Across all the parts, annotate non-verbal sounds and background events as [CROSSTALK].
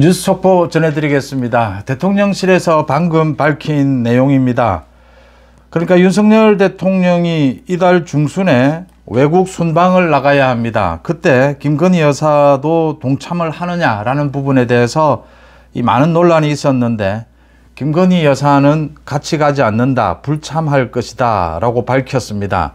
뉴스 속보 전해드리겠습니다. 대통령실에서 방금 밝힌 내용입니다. 그러니까 윤석열 대통령이 이달 중순에 외국 순방을 나가야 합니다. 그때 김건희 여사도 동참을 하느냐라는 부분에 대해서 이 많은 논란이 있었는데 김건희 여사는 같이 가지 않는다, 불참할 것이다 라고 밝혔습니다.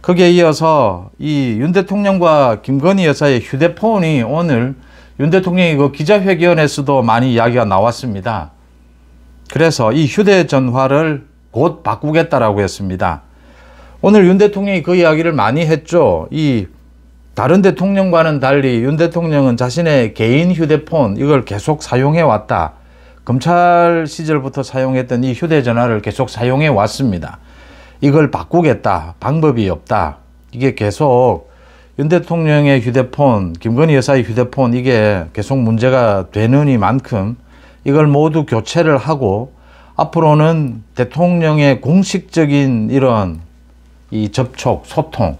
거기에 이어서 이 윤 대통령과 김건희 여사의 휴대폰이 오늘 윤 대통령이 그 기자회견에서도 많이 이야기가 나왔습니다. 그래서 이 휴대전화를 곧 바꾸겠다라고 했습니다. 오늘 윤 대통령이 그 이야기를 많이 했죠. 이 다른 대통령과는 달리 윤 대통령은 자신의 개인 휴대폰 이걸 계속 사용해 왔다. 검찰 시절부터 사용했던 이 휴대전화를 계속 사용해 왔습니다. 이걸 바꾸겠다. 방법이 없다. 이게 계속 윤 대통령의 휴대폰, 김건희 여사의 휴대폰 이게 계속 문제가 되느니만큼 이걸 모두 교체를 하고 앞으로는 대통령의 공식적인 이런 이 접촉, 소통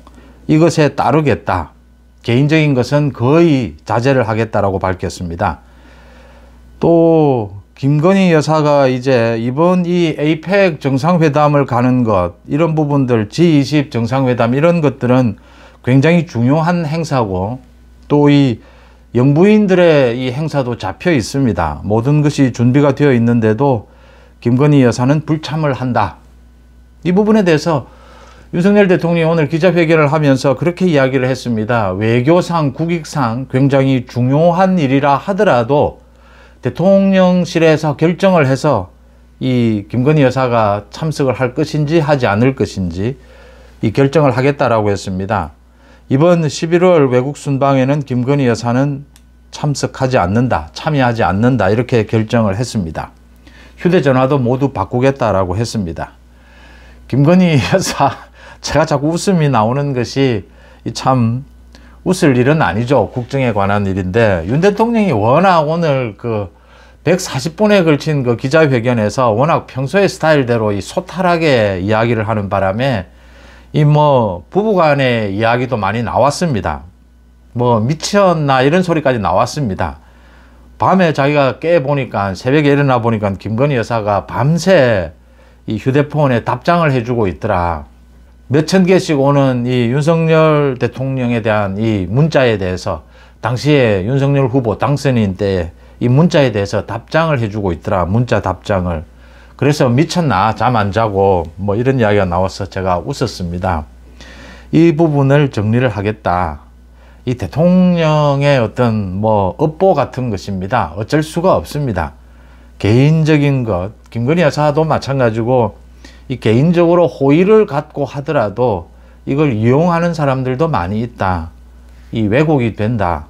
이것에 따르겠다. 개인적인 것은 거의 자제를 하겠다라고 밝혔습니다. 또 김건희 여사가 이제 이번 이 APEC 정상회담을 가는 것 이런 부분들 G20 정상회담 이런 것들은 굉장히 중요한 행사고 또 이 영부인들의 이 행사도 잡혀 있습니다. 모든 것이 준비가 되어 있는데도 김건희 여사는 불참을 한다. 이 부분에 대해서 윤석열 대통령이 오늘 기자회견을 하면서 그렇게 이야기를 했습니다. 외교상, 국익상 굉장히 중요한 일이라 하더라도 대통령실에서 결정을 해서 이 김건희 여사가 참석을 할 것인지 하지 않을 것인지 이 결정을 하겠다라고 했습니다. 이번 11월 외국 순방에는 김건희 여사는 참석하지 않는다, 참여하지 않는다 이렇게 결정을 했습니다. 휴대전화도 모두 바꾸겠다라고 했습니다. 김건희 [LAUGHS] 여사, 제가 자꾸 웃음이 나오는 것이 참 웃을 일은 아니죠. 국정에 관한 일인데 윤 대통령이 워낙 오늘 그 140분에 걸친 그 기자회견에서 워낙 평소의 스타일대로 이 소탈하게 이야기를 하는 바람에 이뭐 부부간의 이야기도 많이 나왔습니다. 뭐 미쳤나 이런 소리까지 나왔습니다. 밤에 자기가 깨 보니까 새벽에 일어나 보니까 김건희 여사가 밤새 이 휴대폰에 답장을 해주고 있더라. 몇 천 개씩 오는 이 윤석열 대통령에 대한 이 문자에 대해서 당시에 윤석열 후보 당선인 때 이 문자에 대해서 답장을 해주고 있더라. 문자 답장을. 그래서 미쳤나 잠 안 자고 뭐 이런 이야기가 나와서 제가 웃었습니다. 이 부분을 정리를 하겠다. 이 대통령의 어떤 뭐 업보 같은 것입니다. 어쩔 수가 없습니다. 개인적인 것, 김건희 여사도 마찬가지고 이 개인적으로 호의를 갖고 하더라도 이걸 이용하는 사람들도 많이 있다. 이 왜곡이 된다.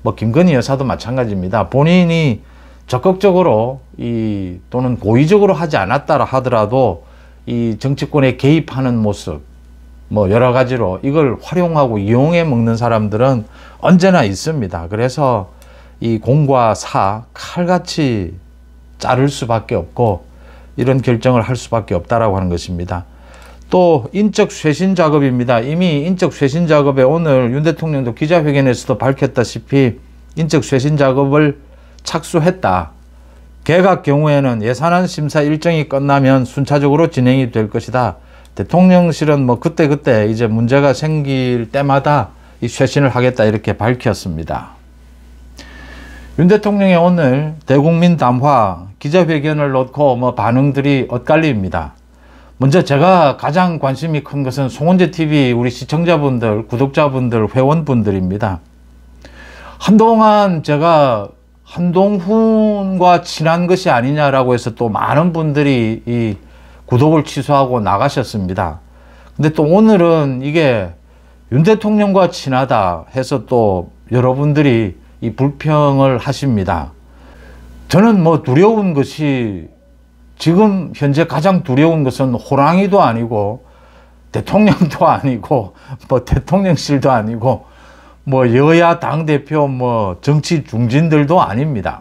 뭐 김건희 여사도 마찬가지입니다. 본인이 적극적으로 이 또는 고의적으로 하지 않았다 하더라도 이 정치권에 개입하는 모습 뭐 여러 가지로 이걸 활용하고 이용해 먹는 사람들은 언제나 있습니다. 그래서 이 공과 사 칼같이 자를 수밖에 없고 이런 결정을 할 수밖에 없다라고 하는 것입니다. 또 인적 쇄신 작업입니다. 이미 인적 쇄신 작업에 오늘 윤 대통령도 기자회견에서도 밝혔다시피 인적 쇄신 작업을 착수했다. 개각 경우에는 예산안 심사 일정이 끝나면 순차적으로 진행이 될 것이다. 대통령실은 뭐 그때그때 그때 이제 문제가 생길 때마다 이 쇄신을 하겠다 이렇게 밝혔습니다. 윤대통령의 오늘 대국민 담화 기자회견을 놓고 뭐 반응들이 엇갈립니다. 먼저 제가 가장 관심이 큰 것은 송원재 TV 우리 시청자분들, 구독자분들, 회원분들입니다. 한동안 제가 한동훈과 친한 것이 아니냐라고 해서 또 많은 분들이 이 구독을 취소하고 나가셨습니다. 근데 또 오늘은 이게 윤 대통령과 친하다 해서 또 여러분들이 이 불평을 하십니다. 저는 뭐 두려운 것이 지금 현재 가장 두려운 것은 호랑이도 아니고 대통령도 [LAUGHS] 아니고 뭐 대통령실도 아니고 뭐 여야 당대표 뭐 정치 중진들도 아닙니다.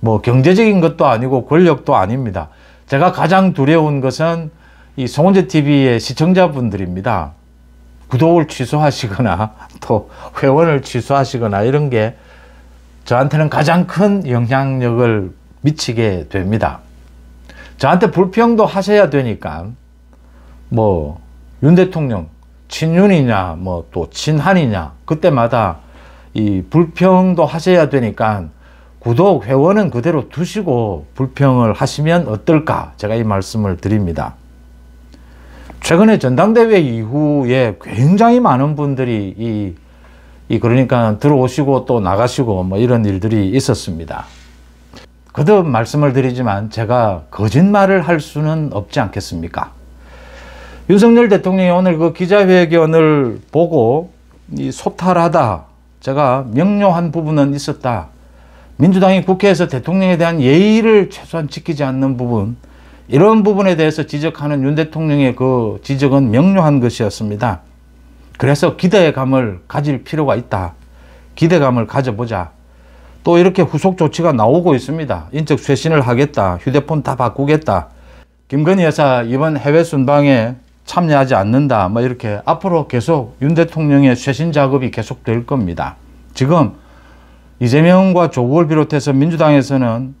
뭐 경제적인 것도 아니고 권력도 아닙니다. 제가 가장 두려운 것은 이 송원재 TV의 시청자분들입니다. 구독을 취소하시거나 [LAUGHS] 또 회원을 취소하시거나 이런 게 저한테는 가장 큰 영향력을 미치게 됩니다. 저한테 불평도 하셔야 되니까 뭐 윤 대통령 친윤이냐 뭐 또 친한이냐 그때마다 이 불평도 하셔야 되니까 구독 회원은 그대로 두시고 불평을 하시면 어떨까 제가 이 말씀을 드립니다. 최근에 전당대회 이후에 굉장히 많은 분들이 이, 이 그러니까 들어오시고 또 나가시고 뭐 이런 일들이 있었습니다. 그듭 말씀을 드리지만 제가 거짓말을 할 수는 없지 않겠습니까? 윤석열 대통령이 오늘 그 기자회견을 보고 이 소탈하다. 제가 명료한 부분은 있었다. 민주당이 국회에서 대통령에 대한 예의를 최소한 지키지 않는 부분 이런 부분에 대해서 지적하는 윤 대통령의 그 지적은 명료한 것이었습니다. 그래서 기대감을 가질 필요가 있다. 기대감을 가져보자. 또 이렇게 후속 조치가 나오고 있습니다. 인적 쇄신을 하겠다. 휴대폰 다 바꾸겠다. 김건희 여사 이번 해외 순방에 참여하지 않는다. 뭐 이렇게 앞으로 계속 윤 대통령의 쇄신 작업이 계속될 겁니다. 지금 이재명과 조국을 비롯해서 민주당에서는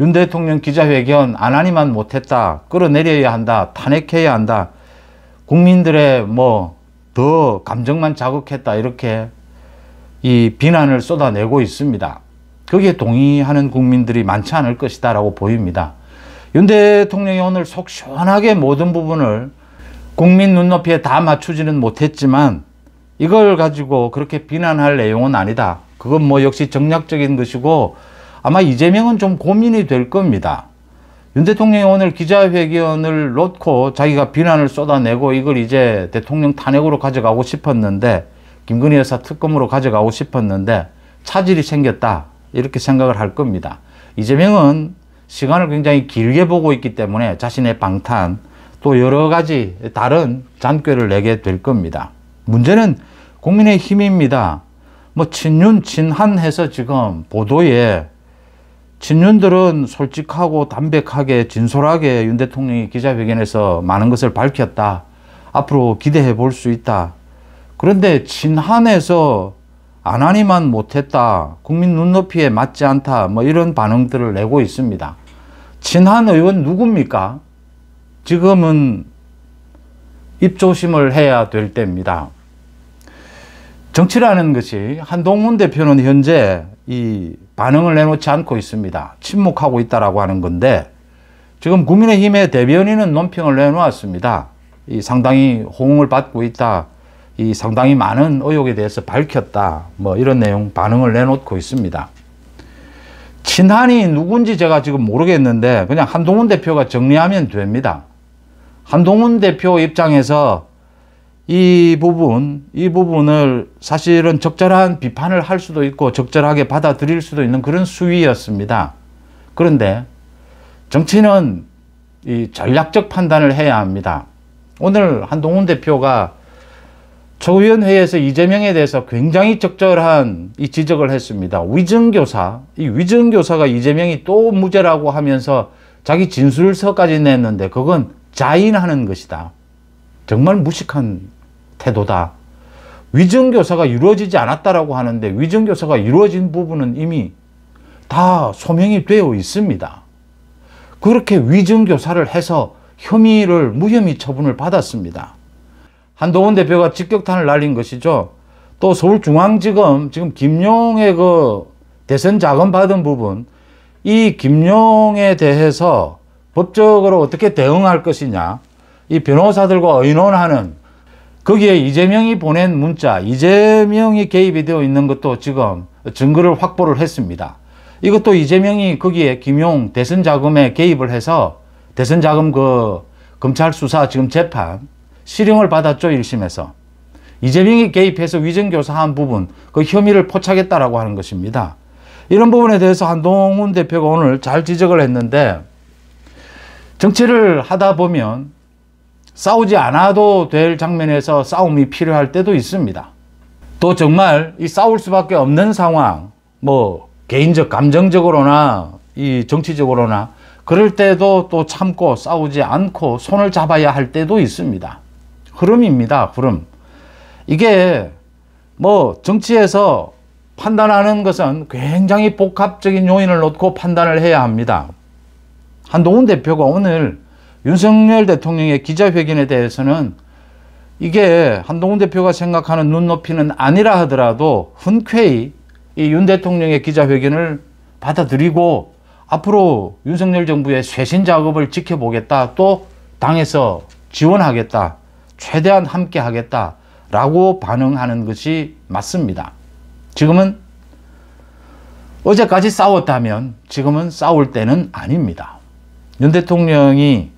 윤 대통령 기자회견 안 하니만 못했다. 끌어내려야 한다. 탄핵해야 한다. 국민들의 뭐 더 감정만 자극했다. 이렇게 이 비난을 쏟아내고 있습니다. 거기에 동의하는 국민들이 많지 않을 것이다 라고 보입니다. 윤 대통령이 오늘 속 시원하게 모든 부분을 국민 눈높이에 다 맞추지는 못했지만 이걸 가지고 그렇게 비난할 내용은 아니다. 그건 뭐 역시 정략적인 것이고 아마 이재명은 좀 고민이 될 겁니다. 윤 대통령이 오늘 기자회견을 놓고 자기가 비난을 쏟아내고 이걸 이제 대통령 탄핵으로 가져가고 싶었는데 김건희 여사 특검으로 가져가고 싶었는데 차질이 생겼다 이렇게 생각을 할 겁니다. 이재명은 시간을 굉장히 길게 보고 있기 때문에 자신의 방탄 또 여러 가지 다른 잔꾀를 내게 될 겁니다. 문제는 국민의힘입니다. 뭐 친윤, 친한 해서 지금 보도에 친윤들은 솔직하고 담백하게 진솔하게 윤 대통령이 기자회견에서 많은 것을 밝혔다. 앞으로 기대해 볼 수 있다. 그런데 친한에서 안 하니만 못했다. 국민 눈높이에 맞지 않다. 뭐 이런 반응들을 내고 있습니다. 친한 의원 누굽니까? 지금은 입조심을 해야 될 때입니다. 정치라는 것이 한동훈 대표는 현재 이 반응을 내놓지 않고 있습니다. 침묵하고 있다라고 하는 건데 지금 국민의힘의 대변인은 논평을 내놓았습니다. 이 상당히 호응을 받고 있다. 이 상당히 많은 의혹에 대해서 밝혔다. 뭐 이런 내용 반응을 내놓고 있습니다. 친한이 누군지 제가 지금 모르겠는데 그냥 한동훈 대표가 정리하면 됩니다. 한동훈 대표 입장에서 이 부분, 이 부분을 사실은 적절한 비판을 할 수도 있고 적절하게 받아들일 수도 있는 그런 수위였습니다. 그런데 정치는 이 전략적 판단을 해야 합니다. 오늘 한동훈 대표가 초위원회에서 이재명에 대해서 굉장히 적절한 이 지적을 했습니다. 위증교사, 이 위증교사가 이재명이 또 무죄라고 하면서 자기 진술서까지 냈는데 그건 자인하는 것이다. 정말 무식한 태도다. 위정교사가 이루어지지 않았다라고 하는데 위정교사가 이루어진 부분은 이미 다 소명이 되어 있습니다. 그렇게 위증교사를 해서 혐의를 무혐의 처분을 받았습니다. 한동훈 대표가 직격탄을 날린 것이죠. 또 서울중앙지검 지금 김용의 그 대선 자금 받은 부분 이 김용에 대해서 법적으로 어떻게 대응할 것이냐 이 변호사들과 의논하는 거기에 이재명이 보낸 문자 이재명이 개입이 되어 있는 것도 지금 증거를 확보를 했습니다. 이것도 이재명이 거기에 김용 대선 자금에 개입을 해서 대선 자금 그 검찰 수사 지금 재판 실형을 받았죠 1심에서 이재명이 개입해서 위증교사한 부분 그 혐의를 포착했다라고 하는 것입니다. 이런 부분에 대해서 한동훈 대표가 오늘 잘 지적을 했는데 정치를 하다 보면 싸우지 않아도 될 장면에서 싸움이 필요할 때도 있습니다. 또 정말 이 싸울 수밖에 없는 상황, 뭐 개인적 감정적으로나 이 정치적으로나 그럴 때도 또 참고 싸우지 않고 손을 잡아야 할 때도 있습니다. 흐름입니다. 흐름. 이게 뭐 정치에서 판단하는 것은 굉장히 복합적인 요인을 놓고 판단을 해야 합니다. 한동훈 대표가 오늘 윤석열 대통령의 기자회견에 대해서는 이게 한동훈 대표가 생각하는 눈높이는 아니라 하더라도 흔쾌히 이 윤 대통령의 기자회견을 받아들이고 앞으로 윤석열 정부의 쇄신 작업을 지켜보겠다 또 당에서 지원하겠다 최대한 함께 하겠다 라고 반응하는 것이 맞습니다. 지금은 어제까지 싸웠다면 지금은 싸울 때는 아닙니다. 윤 대통령이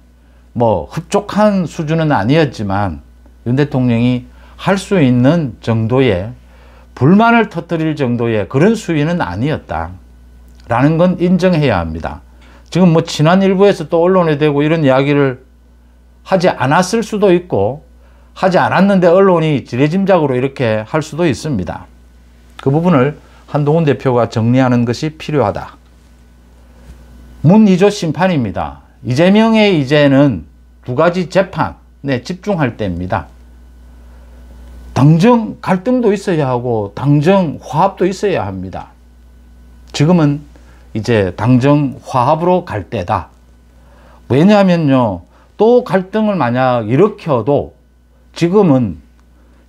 뭐 흡족한 수준은 아니었지만 윤 대통령이 할 수 있는 정도의 불만을 터뜨릴 정도의 그런 수위는 아니었다. 라는 건 인정해야 합니다. 지금 뭐 지난 일부에서 또 언론에 대고 이런 이야기를 하지 않았을 수도 있고 하지 않았는데 언론이 지레짐작으로 이렇게 할 수도 있습니다. 그 부분을 한동훈 대표가 정리하는 것이 필요하다. 문이조 심판입니다. 이재명의 이제는 두 가지 재판에 집중할 때입니다. 당정 갈등도 있어야 하고 당정 화합도 있어야 합니다. 지금은 이제 당정 화합으로 갈 때다. 왜냐하면요. 또 갈등을 만약 일으켜도 지금은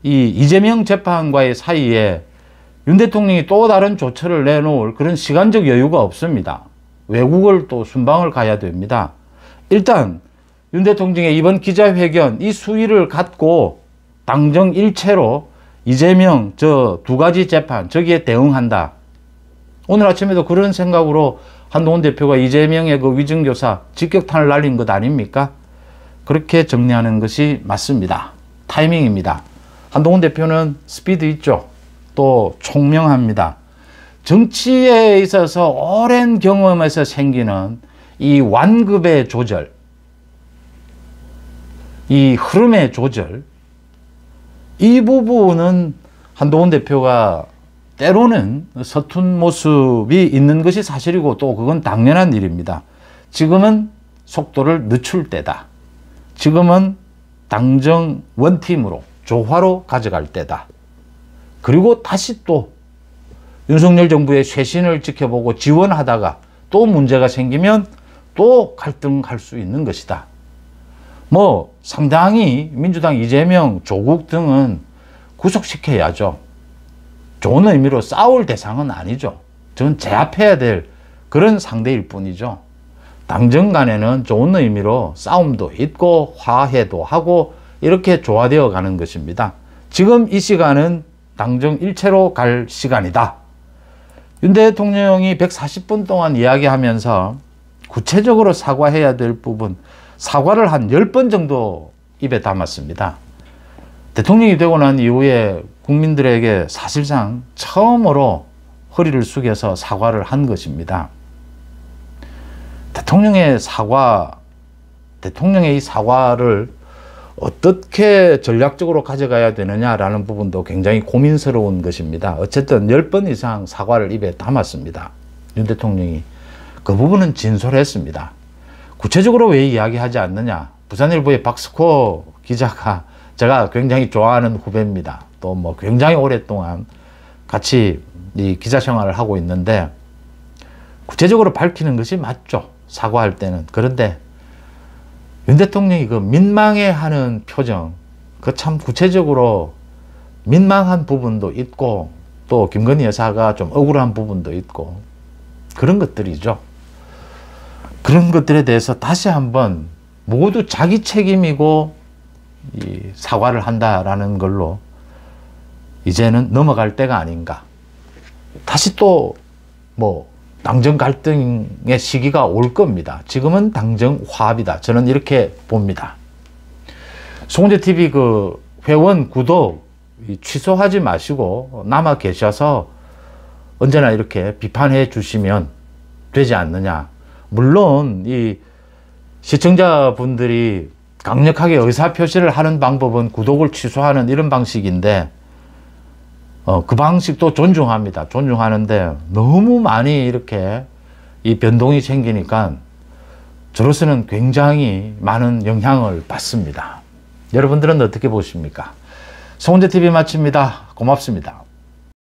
이 이재명 재판과의 사이에 윤 대통령이 또 다른 조처를 내놓을 그런 시간적 여유가 없습니다. 외국을 또 순방을 가야 됩니다. 일단 윤 대통령의 이번 기자회견 이 수위를 갖고 당정 일체로 이재명 저 두 가지 재판 저기에 대응한다. 오늘 아침에도 그런 생각으로 한동훈 대표가 이재명의 그 위증교사 직격탄을 날린 것 아닙니까? 그렇게 정리하는 것이 맞습니다. 타이밍입니다. 한동훈 대표는 스피드 있죠. 또 총명합니다. 정치에 있어서 오랜 경험에서 생기는 이 완급의 조절, 이 흐름의 조절, 이 부분은 한동훈 대표가 때로는 서툰 모습이 있는 것이 사실이고 또 그건 당연한 일입니다. 지금은 속도를 늦출 때다. 지금은 당정 원팀으로 조화로 가져갈 때다. 그리고 다시 또 윤석열 정부의 쇄신을 지켜보고 지원하다가 또 문제가 생기면 또 갈등할 수 있는 것이다. 뭐 상당히 민주당 이재명, 조국 등은 구속시켜야죠. 좋은 의미로 싸울 대상은 아니죠. 저는 제압해야 될 그런 상대일 뿐이죠. 당정 간에는 좋은 의미로 싸움도 있고 화해도 하고 이렇게 조화되어 가는 것입니다. 지금 이 시간은 당정 일체로 갈 시간이다. 윤 대통령이 140분 동안 이야기하면서 구체적으로 사과해야 될 부분 사과를 한 10번 정도 입에 담았습니다. 대통령이 되고 난 이후에 국민들에게 사실상 처음으로 허리를 숙여서 사과를 한 것입니다. 대통령의 사과, 대통령의 사과를 어떻게 전략적으로 가져가야 되느냐라는 부분도 굉장히 고민스러운 것입니다. 어쨌든 1번 0 이상 사과를 입에 담았습니다. 윤 대통령이. 그 부분은 진솔했습니다. 구체적으로 왜 이야기하지 않느냐. 부산일보의 박스코 기자가 제가 굉장히 좋아하는 후배입니다. 또 뭐 굉장히 오랫동안 같이 이 기자 생활을 하고 있는데 구체적으로 밝히는 것이 맞죠. 사과할 때는. 그런데 윤 대통령이 그 민망해 하는 표정, 그 참 구체적으로 민망한 부분도 있고, 또 김건희 여사가 좀 억울한 부분도 있고, 그런 것들이죠. 그런 것들에 대해서 다시 한번 모두 자기 책임이고 사과를 한다라는 걸로 이제는 넘어갈 때가 아닌가. 다시 또뭐 당정 갈등의 시기가 올 겁니다. 지금은 당정 화합이다. 저는 이렇게 봅니다. 송재TV 그 회원 구독 취소하지 마시고 남아 계셔서 언제나 이렇게 비판해 주시면 되지 않느냐. 물론 이 시청자분들이 강력하게 의사표시를 하는 방법은 구독을 취소하는 이런 방식인데 어, 그 방식도 존중합니다. 존중하는데 너무 많이 이렇게 이 변동이 생기니까 저로서는 굉장히 많은 영향을 받습니다. 여러분들은 어떻게 보십니까? 송재TV 마칩니다. 고맙습니다.